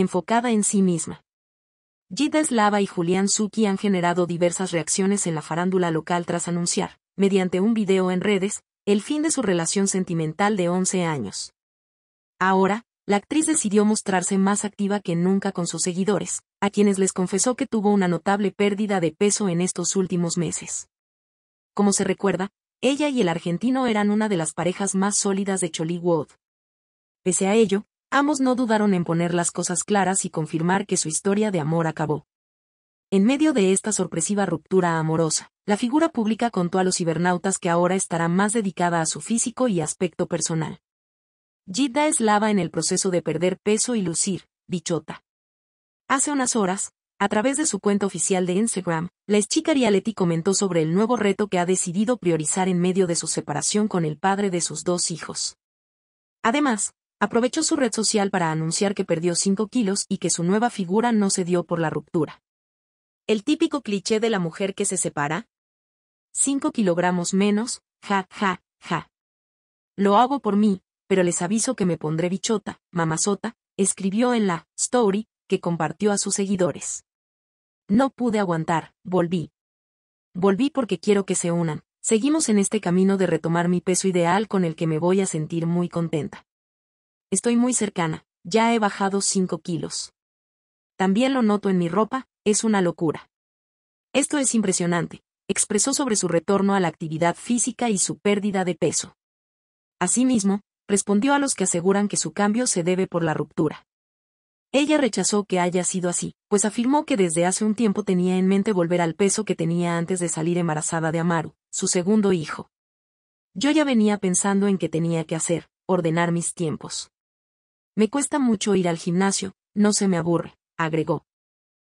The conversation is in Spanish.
enfocada en sí misma. Gita Slava y Julián Suki han generado diversas reacciones en la farándula local tras anunciar, mediante un video en redes, el fin de su relación sentimental de 11 años. Ahora, la actriz decidió mostrarse más activa que nunca con sus seguidores, a quienes les confesó que tuvo una notable pérdida de peso en estos últimos meses. Como se recuerda, ella y el argentino eran una de las parejas más sólidas de Wood. Pese a ello, Ambos no dudaron en poner las cosas claras y confirmar que su historia de amor acabó. En medio de esta sorpresiva ruptura amorosa, la figura pública contó a los cibernautas que ahora estará más dedicada a su físico y aspecto personal. Jitda es lava en el proceso de perder peso y lucir, bichota. Hace unas horas, a través de su cuenta oficial de Instagram, la chica Rialetti comentó sobre el nuevo reto que ha decidido priorizar en medio de su separación con el padre de sus dos hijos. Además, aprovechó su red social para anunciar que perdió 5 kilos y que su nueva figura no se dio por la ruptura. El típico cliché de la mujer que se separa. 5 kilogramos menos, ja, ja, ja. Lo hago por mí, pero les aviso que me pondré bichota, mamazota, escribió en la story que compartió a sus seguidores. No pude aguantar, volví. Volví porque quiero que se unan. Seguimos en este camino de retomar mi peso ideal con el que me voy a sentir muy contenta. Estoy muy cercana, ya he bajado 5 kilos. También lo noto en mi ropa, es una locura. Esto es impresionante, expresó sobre su retorno a la actividad física y su pérdida de peso. Asimismo, respondió a los que aseguran que su cambio se debe por la ruptura. Ella rechazó que haya sido así, pues afirmó que desde hace un tiempo tenía en mente volver al peso que tenía antes de salir embarazada de Amaru, su segundo hijo. Yo ya venía pensando en qué tenía que hacer, ordenar mis tiempos. Me cuesta mucho ir al gimnasio, no se me aburre, agregó.